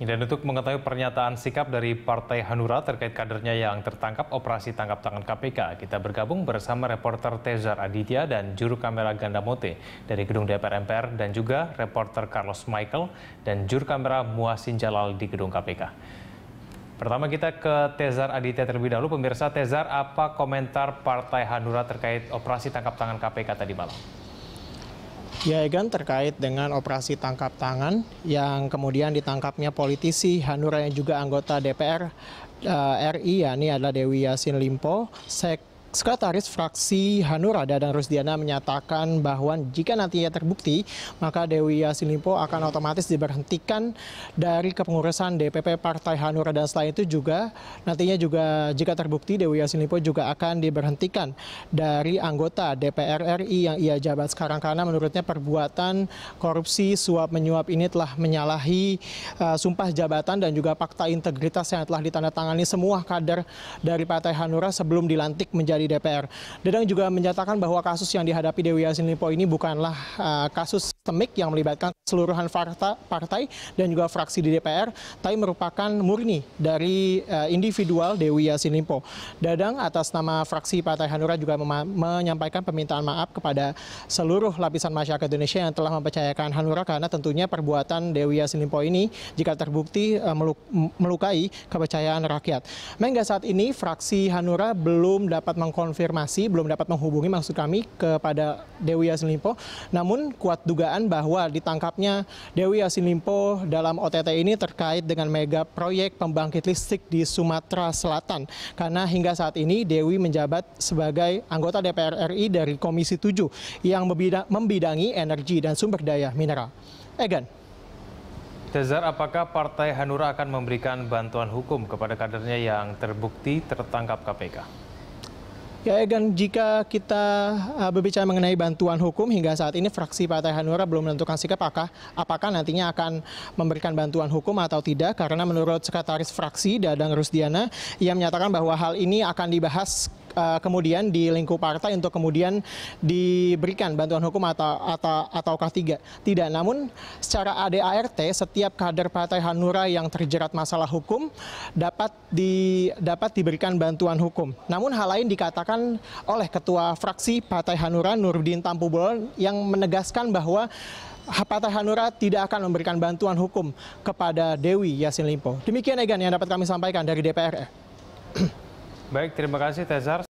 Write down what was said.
Dan untuk mengetahui pernyataan sikap dari Partai Hanura terkait kadernya yang tertangkap operasi tangkap tangan KPK, kita bergabung bersama reporter Tezar Aditya dan juru kamera Ganda Mote dari Gedung DPR MPR dan juga reporter Carlos Michael dan juru kamera Muasin Jalal di Gedung KPK. Pertama kita ke Tezar Aditya terlebih dahulu. Pemirsa Tezar, apa komentar Partai Hanura terkait operasi tangkap tangan KPK tadi malam? Ya Egan terkait dengan operasi tangkap tangan yang kemudian ditangkapnya politisi Hanura yang juga anggota DPR uh, eh, RI yakni adalah Dewi Yasin Limpo, Sek Sekretaris Fraksi Hanura Dadang Rusdiana menyatakan bahwa jika nantinya terbukti, maka Dewi Yasin Limpo akan otomatis diberhentikan dari kepengurusan DPP Partai Hanura dan selain itu juga nantinya juga jika terbukti Dewi Yasin Limpo juga akan diberhentikan dari anggota DPR RI yang ia jabat sekarang karena menurutnya perbuatan korupsi suap menyuap ini telah menyalahi uh, sumpah jabatan dan juga fakta integritas yang telah ditandatangani semua kader dari Partai Hanura sebelum dilantik menjadi dari DPR. Dedang juga menyatakan bahwa kasus yang dihadapi Dewi Yasin Limpo ini bukanlah uh, kasus sistemik yang melibatkan seluruhan partai dan juga fraksi di DPR, tapi merupakan murni dari eh, individual Dewi Yasin Limpo. Dadang atas nama fraksi Partai Hanura juga menyampaikan permintaan maaf kepada seluruh lapisan masyarakat Indonesia yang telah mempercayakan Hanura karena tentunya perbuatan Dewi Yasin Limpo ini jika terbukti eh, melukai kepercayaan rakyat. Mengga saat ini fraksi Hanura belum dapat mengkonfirmasi, belum dapat menghubungi maksud kami kepada Dewi Yasin Limpo, namun kuat dugaan dugaan bahwa ditangkapnya Dewi Yasin Limpo dalam OTT ini terkait dengan mega proyek pembangkit listrik di Sumatera Selatan. Karena hingga saat ini Dewi menjabat sebagai anggota DPR RI dari Komisi 7 yang membidangi energi dan sumber daya mineral. Egan. Tezar, apakah Partai Hanura akan memberikan bantuan hukum kepada kadernya yang terbukti tertangkap KPK? Ya Egan, jika kita uh, berbicara mengenai bantuan hukum hingga saat ini fraksi Partai Hanura belum menentukan sikap apakah, apakah nantinya akan memberikan bantuan hukum atau tidak karena menurut Sekretaris Fraksi Dadang Rusdiana ia menyatakan bahwa hal ini akan dibahas Eh, kemudian di lingkup partai untuk kemudian diberikan bantuan hukum atau atau atau K3. Tidak, namun secara ADART setiap kader Partai Hanura yang terjerat masalah hukum dapat di dapat diberikan bantuan hukum. Namun hal lain dikatakan oleh ketua fraksi Partai Hanura Nurdin Tampubolon yang menegaskan bahwa Partai Hanura tidak akan memberikan bantuan hukum kepada Dewi Yasin Limpo. Demikian Egan yang dapat kami sampaikan dari DPR. baik terima kasih tezar